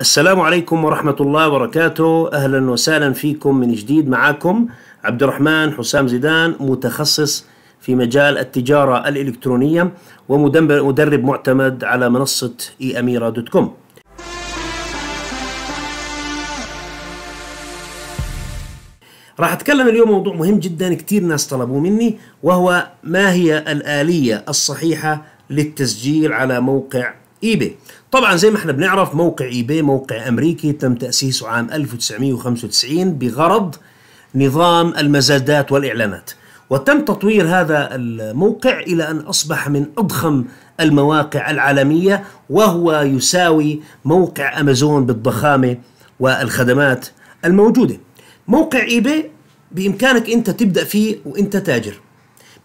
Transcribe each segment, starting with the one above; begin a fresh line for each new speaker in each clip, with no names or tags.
السلام عليكم ورحمة الله وبركاته أهلا وسهلا فيكم من جديد معكم عبد الرحمن حسام زيدان متخصص في مجال التجارة الإلكترونية ومدرب معتمد على منصة إي أميرة دوت كوم راح أتكلم اليوم موضوع مهم جدا كتير ناس طلبوا مني وهو ما هي الآلية الصحيحة للتسجيل على موقع ايباي طبعا زي ما احنا بنعرف موقع ايباي موقع امريكي تم تاسيسه عام 1995 بغرض نظام المزادات والاعلانات وتم تطوير هذا الموقع الى ان اصبح من اضخم المواقع العالميه وهو يساوي موقع امازون بالضخامه والخدمات الموجوده موقع ايباي بامكانك انت تبدا فيه وانت تاجر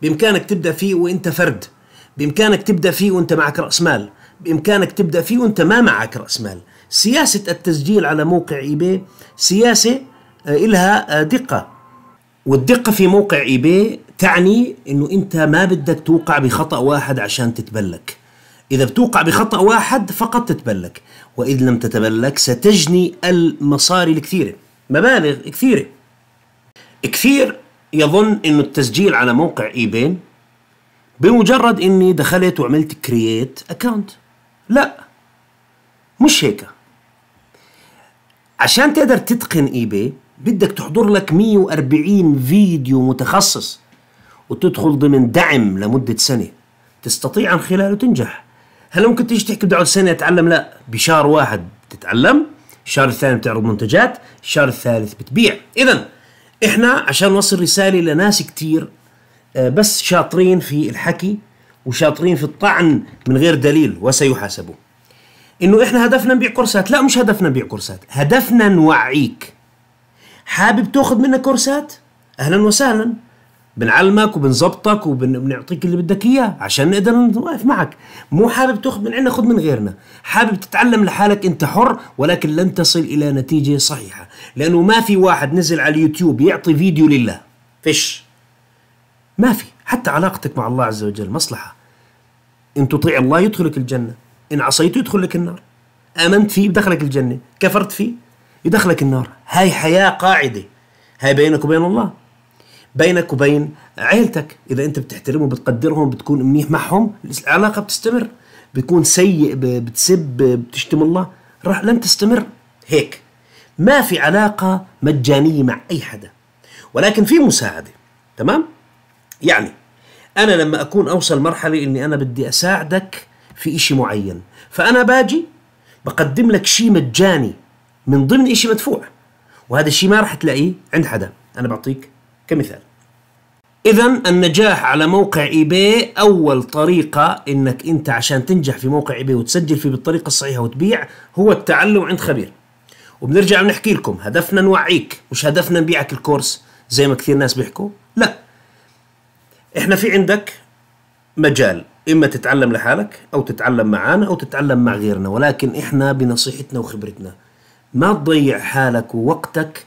بامكانك تبدا فيه وانت فرد بامكانك تبدا فيه وانت معك راس مال بإمكانك تبدأ فيه وأنت ما معك رأس مال سياسة التسجيل على موقع إيباي سياسة آه، إلها آه، دقة والدقة في موقع إيباي تعني أنه أنت ما بدك توقع بخطأ واحد عشان تتبلك إذا بتوقع بخطأ واحد فقط تتبلك وإذا لم تتبلك ستجني المصاري الكثيرة مبالغ كثيرة كثير يظن أنه التسجيل على موقع إيباي بمجرد أني دخلت وعملت كرييت اكونت لا مش هيك عشان تقدر تتقن اي بي بدك تحضر لك 140 فيديو متخصص وتدخل ضمن دعم لمدة سنة تستطيع عن خلاله تنجح هل ممكن تيجي تحكي بدي اقعد سنة اتعلم لا بشهر واحد بتتعلم الشهر الثاني بتعرض منتجات الشهر الثالث بتبيع اذا احنا عشان نوصل رسالة لناس كتير آه، بس شاطرين في الحكي وشاطرين في الطعن من غير دليل وسيحاسبوا انه احنا هدفنا نبيع كورسات لا مش هدفنا نبيع كورسات هدفنا نوعيك حابب تاخذ منا كورسات اهلا وسهلا بنعلمك وبنظبطك وبنعطيك اللي بدك اياه عشان نقدر نوقف معك مو حابب تاخذ من عندنا خذ من غيرنا حابب تتعلم لحالك انت حر ولكن لن تصل الى نتيجه صحيحه لانه ما في واحد نزل على اليوتيوب يعطي فيديو لله فش ما في حتى علاقتك مع الله عز وجل مصلحه إن تطيع الله يدخلك الجنة إن عصيته يدخلك النار آمنت فيه يدخلك الجنة كفرت فيه يدخلك النار هاي حياة قاعدة هاي بينك وبين الله بينك وبين عيلتك إذا أنت بتحترمهم بتقدرهم بتكون منيح معهم العلاقة بتستمر بيكون سيء بتسب بتشتم الله راح لن تستمر هيك ما في علاقة مجانية مع أي حدا ولكن في مساعدة تمام؟ يعني انا لما اكون اوصل مرحله اني انا بدي اساعدك في إشي معين فانا باجي بقدم لك شيء مجاني من ضمن إشي مدفوع وهذا الشيء ما راح تلاقيه عند حدا انا بعطيك كمثال اذا النجاح على موقع اي بي اول طريقه انك انت عشان تنجح في موقع اي بي وتسجل فيه بالطريقه الصحيحه وتبيع هو التعلم عند خبير وبنرجع بنحكي لكم هدفنا نوعيك مش هدفنا نبيعك الكورس زي ما كثير ناس بيحكوا لا احنا في عندك مجال اما تتعلم لحالك او تتعلم معانا او تتعلم مع غيرنا ولكن احنا بنصيحتنا وخبرتنا ما تضيع حالك ووقتك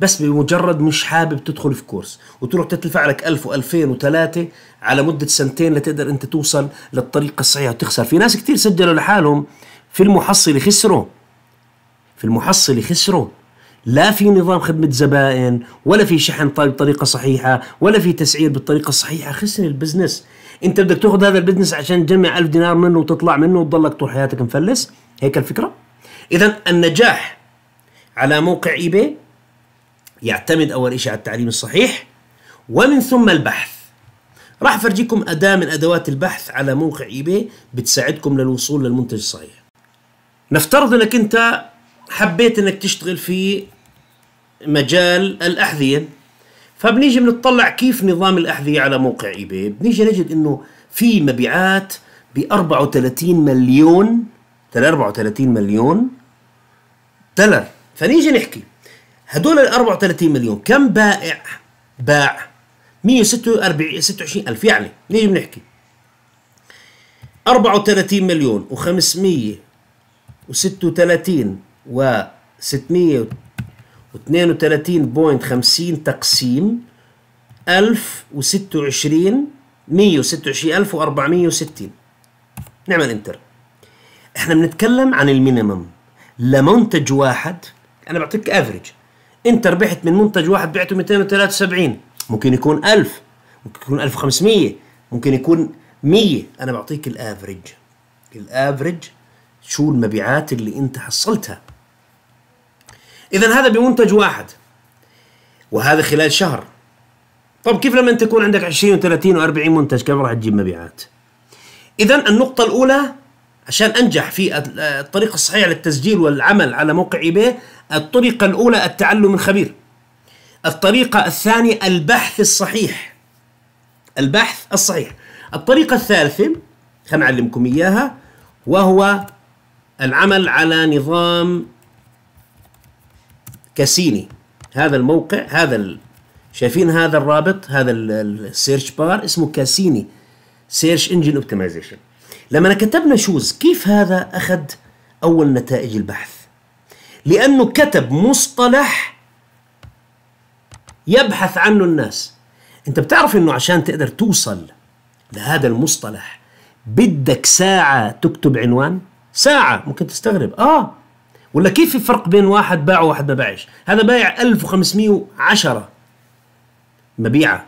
بس بمجرد مش حابب تدخل في كورس وتروح تدفع لك 1000 و2000 و3 على مده سنتين لتقدر انت توصل للطريقه الصحيحه وتخسر في ناس كثير سجلوا لحالهم في المحصله خسروا في المحصله خسروا لا في نظام خدمة زبائن ولا في شحن طيب بطريقة صحيحة ولا في تسعير بالطريقة الصحيحة خسر البزنس انت بدك تاخذ هذا البزنس عشان تجمع ألف دينار منه وتطلع منه وتضلك طول حياتك مفلس هيك الفكرة إذا النجاح على موقع إيباي يعتمد أول شيء على التعليم الصحيح ومن ثم البحث راح أفرجيكم أداة من أدوات البحث على موقع إيباي بتساعدكم للوصول للمنتج الصحيح نفترض أنك أنت حبيت انك تشتغل في مجال الاحذيه فبنيجي بنطلع كيف نظام الاحذيه على موقع ايباي بنيجي نجد انه في مبيعات ب 34 مليون 34 مليون دولار فنيجي نحكي هدول ال 34 مليون كم بائع باع 146 26 الف يعني نيجي بنحكي 34 مليون و536 و 600 و32.50 تقسيم 1026 126460 نعمل انتر احنا بنتكلم عن المينيمم لمنتج واحد انا بعطيك افريج انت ربحت من منتج واحد بعته 273 ممكن يكون 1000 ممكن يكون 1500 ممكن يكون 100 انا بعطيك الافريج الافريج شو المبيعات اللي انت حصلتها إذا هذا بمنتج واحد وهذا خلال شهر طب كيف لما تكون عندك 20 و30 و40 منتج كم راح تجيب مبيعات؟ إذا النقطة الأولى عشان أنجح في الطريقة الصحيحة للتسجيل والعمل على موقع إيباي الطريقة الأولى التعلم الخبير الطريقة الثانية البحث الصحيح البحث الصحيح الطريقة الثالثة خلينا نعلمكم إياها وهو العمل على نظام كاسيني هذا الموقع هذا ال... شايفين هذا الرابط هذا السيرش بار اسمه كاسيني سيرش انجن اوبتمايزيشن لما كتبنا شوز كيف هذا اخذ اول نتائج البحث لانه كتب مصطلح يبحث عنه الناس انت بتعرف انه عشان تقدر توصل لهذا المصطلح بدك ساعة تكتب عنوان ساعة ممكن تستغرب اه ولا كيف في فرق بين واحد باع وواحد ما باعش هذا بايع 1510 مبيعه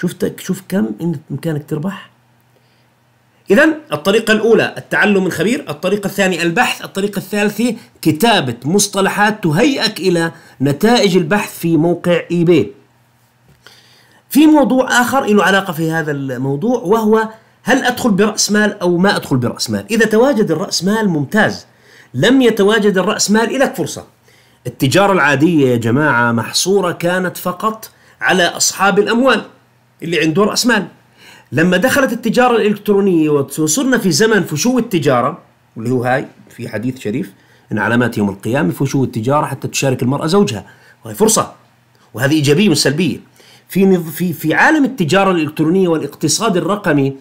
شفتك شوف كم انت بامكانك تربح اذا الطريقه الاولى التعلم من خبير الطريقه الثانيه البحث الطريقه الثالثه كتابه مصطلحات تهيئك الى نتائج البحث في موقع اي بي في موضوع اخر له علاقه في هذا الموضوع وهو هل ادخل براس مال او ما ادخل براس مال اذا تواجد الراس مال ممتاز لم يتواجد الراس مال لك فرصة التجارة العادية يا جماعة محصورة كانت فقط على أصحاب الأموال اللي عنده رأس مال لما دخلت التجارة الإلكترونية وصرنا في زمن فشو التجارة واللي هو هاي في حديث شريف ان علامات يوم القيامة فشو التجارة حتى تشارك المرأة زوجها وهي فرصة وهذه إيجابية مش سلبية في في في عالم التجارة الإلكترونية والاقتصاد الرقمي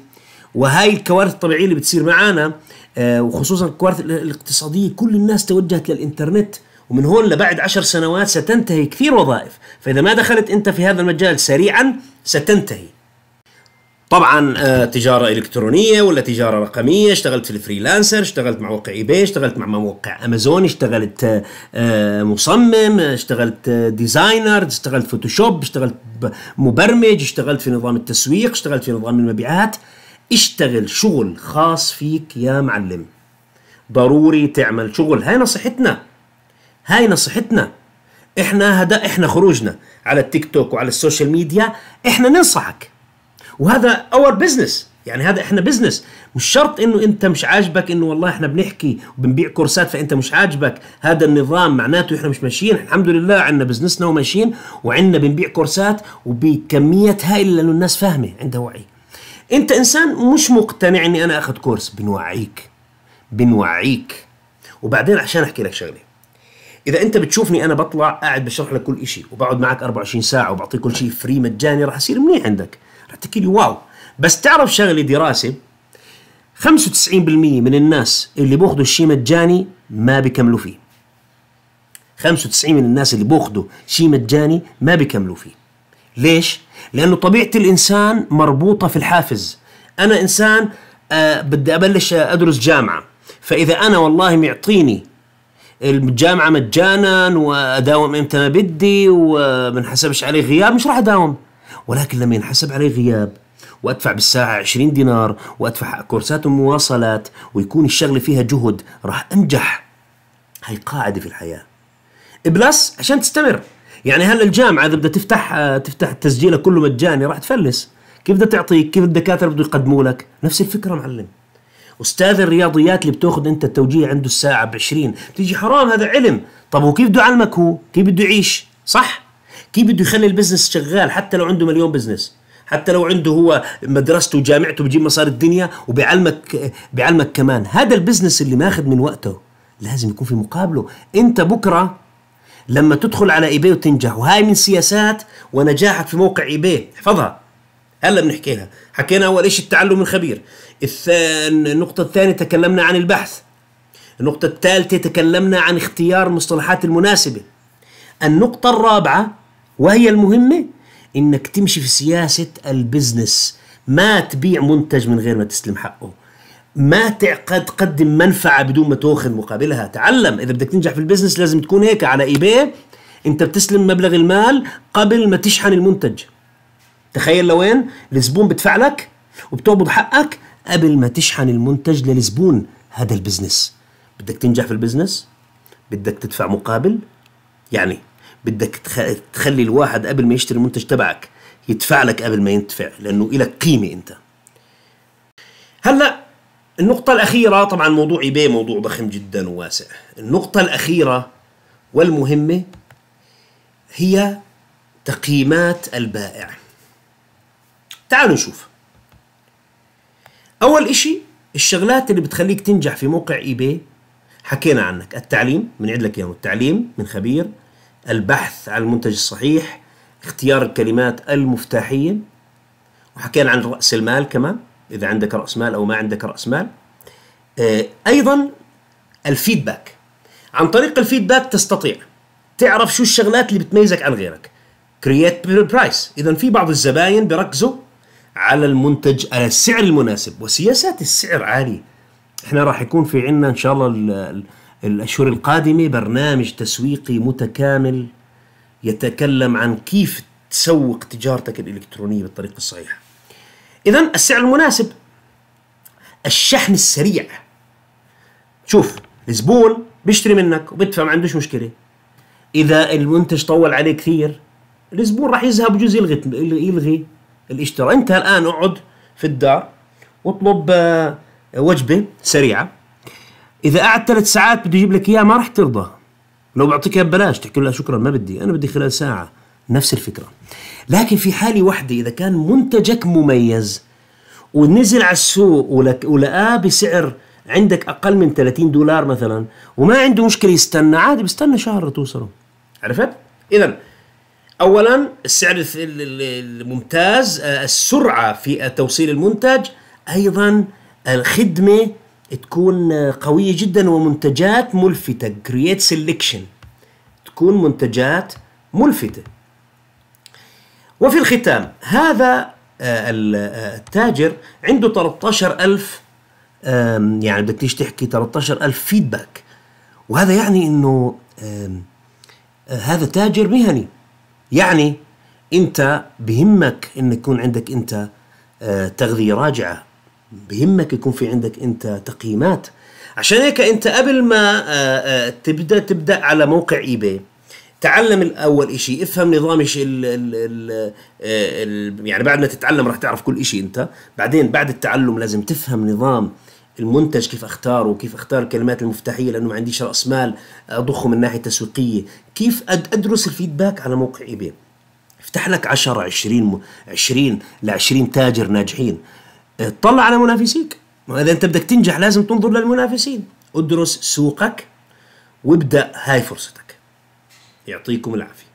وهاي الكوارث الطبيعية اللي بتصير معانا آه، وخصوصا الكوارث الاقتصاديه كل الناس توجهت للانترنت ومن هون لبعد عشر سنوات ستنتهي كثير وظائف فإذا ما دخلت أنت في هذا المجال سريعا ستنتهي طبعا آه، تجارة إلكترونية ولا تجارة رقمية اشتغلت في الفريلانسر اشتغلت مع موقع ايباي اشتغلت مع موقع أمازون اشتغلت آه، مصمم اشتغلت ديزاينر اشتغلت فوتوشوب اشتغلت مبرمج اشتغلت في نظام التسويق اشتغلت في نظام المبيعات اشتغل شغل خاص فيك يا معلم ضروري تعمل شغل هاي نصيحتنا هاي نصيحتنا احنا هذا احنا خروجنا على التيك توك وعلى السوشيال ميديا احنا ننصحك وهذا اور بزنس يعني هذا احنا بزنس مش شرط انه انت مش عاجبك انه والله احنا بنحكي وبنبيع كورسات فانت مش عاجبك هذا النظام معناته احنا مش ماشيين الحمد لله عندنا بزنسنا وماشيين وعندنا بنبيع كورسات وبكميات هائله لانه الناس فاهمه عندها وعي انت انسان مش مقتنع اني انا اخذ كورس بنوعيك بنوعيك وبعدين عشان احكي لك شغله اذا انت بتشوفني انا بطلع قاعد بشرح لك كل شيء وبقعد معك 24 ساعه وبعطيك كل شيء فري مجاني راح اصير منيح عندك راح تحكي لي واو بس تعرف شغله دراسه 95% من الناس اللي بياخذوا الشيء مجاني ما بيكملوا فيه 95 من الناس اللي بياخذوا شيء مجاني ما بيكملوا فيه ليش لانه طبيعه الانسان مربوطه في الحافز انا انسان آه بدي ابلش آه، ادرس جامعه فاذا انا والله معطيني الجامعه مجانا واداوم امتى ما بدي وما انحسبش علي غياب مش راح اداوم ولكن لما ينحسب علي غياب وادفع بالساعه 20 دينار وادفع كورسات ومواصلات ويكون الشغله فيها جهد راح انجح هي قاعده في الحياه بلس عشان تستمر يعني هل الجامعه اذا بدها تفتح آه، تفتح تسجيلها كله مجاني راح تفلس كيف بدها تعطيك كيف الدكاتره بده يقدموا لك نفس الفكره معلم استاذ الرياضيات اللي بتاخذ انت التوجيه عنده الساعه ب 20 بتيجي حرام هذا علم طب وكيف بده يعلمك هو كيف بده يعيش صح كيف بده يخلي البزنس شغال حتى لو عنده مليون بزنس حتى لو عنده هو مدرسته وجامعته بجيب مصاري الدنيا وبيعلمك بيعلمك كمان هذا البزنس اللي ماخذ من وقته لازم يكون في مقابله انت بكره لما تدخل على ايباي وتنجح وهاي من سياسات ونجاحك في موقع ايباي احفظها هلا بنحكي لها حكينا اول شيء التعلم الخبير الث... النقطه الثانيه تكلمنا عن البحث النقطه الثالثه تكلمنا عن اختيار المصطلحات المناسبه النقطه الرابعه وهي المهمه انك تمشي في سياسه البزنس ما تبيع منتج من غير ما تستلم حقه ما تعقد تقدم منفعه بدون ما تاخذ مقابلها تعلم اذا بدك تنجح في البزنس لازم تكون هيك على ايباي انت بتسلم مبلغ المال قبل ما تشحن المنتج تخيل لوين الزبون بدفع لك وبتقبض حقك قبل ما تشحن المنتج للزبون هذا البزنس بدك تنجح في البزنس بدك تدفع مقابل يعني بدك تخلي الواحد قبل ما يشتري المنتج تبعك يدفع لك قبل ما ينتفع لانه إلك قيمه انت هلا النقطة الأخيرة طبعا موضوع إيباي موضوع ضخم جدا وواسع النقطة الأخيرة والمهمة هي تقييمات البائع تعالوا نشوف أول إشي الشغلات اللي بتخليك تنجح في موقع إيباي حكينا عنك التعليم من لك يوم التعليم من خبير البحث عن المنتج الصحيح اختيار الكلمات المفتاحيه وحكينا عن راس المال كمان اذا عندك راس مال او ما عندك راس مال آه، ايضا الفيدباك عن طريق الفيدباك تستطيع تعرف شو الشغلات اللي بتميزك عن غيرك كرييت برايس اذا في بعض الزباين بيركزوا على المنتج على السعر المناسب وسياسات السعر عاليه احنا راح يكون في عنا ان شاء الله الاشهر القادمه برنامج تسويقي متكامل يتكلم عن كيف تسوق تجارتك الالكترونيه بالطريقه الصحيحه إذا السعر المناسب الشحن السريع شوف الزبون بيشتري منك وبيدفع ما عندوش مشكلة إذا المنتج طول عليه كثير الزبون راح يذهب بجوز يلغي يلغي الاشتراء أنت الآن اقعد في الدار واطلب آه، وجبة سريعة إذا قعد ثلاث ساعات بده يجيب لك إياها ما راح ترضى لو بعطيك اياها ببلاش تحكي له شكرا ما بدي أنا بدي خلال ساعة نفس الفكرة لكن في حالة واحدة إذا كان منتجك مميز ونزل على السوق ولقاه بسعر عندك أقل من 30 دولار مثلا وما عنده مشكلة يستنى عادي بيستنى شهر توصله عرفت؟ إذا أولا السعر الممتاز آه السرعة في توصيل المنتج أيضا الخدمة تكون قوية جدا ومنتجات ملفتة create selection تكون منتجات ملفتة وفي الختام هذا آه، آه، التاجر عنده 13000 يعني بدك تيجي تحكي 13000 فيدباك وهذا يعني انه آه، هذا تاجر مهني يعني انت بهمك ان يكون عندك انت تغذيه راجعه بهمك يكون في عندك انت تقييمات عشان هيك انت قبل ما تبدا تبدا على موقع ايباي تعلم اول شيء افهم نظام الـ ال ال يعني بعد ما تتعلم راح تعرف كل شيء انت بعدين بعد التعلم لازم تفهم نظام المنتج كيف اختاره كيف اختار الكلمات المفتاحيه لانه ما عنديش راس مال اضخه من ناحيه تسويقيه كيف ادرس الفيدباك على موقع ايباي افتح لك 10 20 20 ل 20 تاجر ناجحين اطلع أه، على منافسيك ما اذا انت بدك تنجح لازم تنظر للمنافسين ادرس سوقك وابدا هاي فرصتك يعطيكم العافيه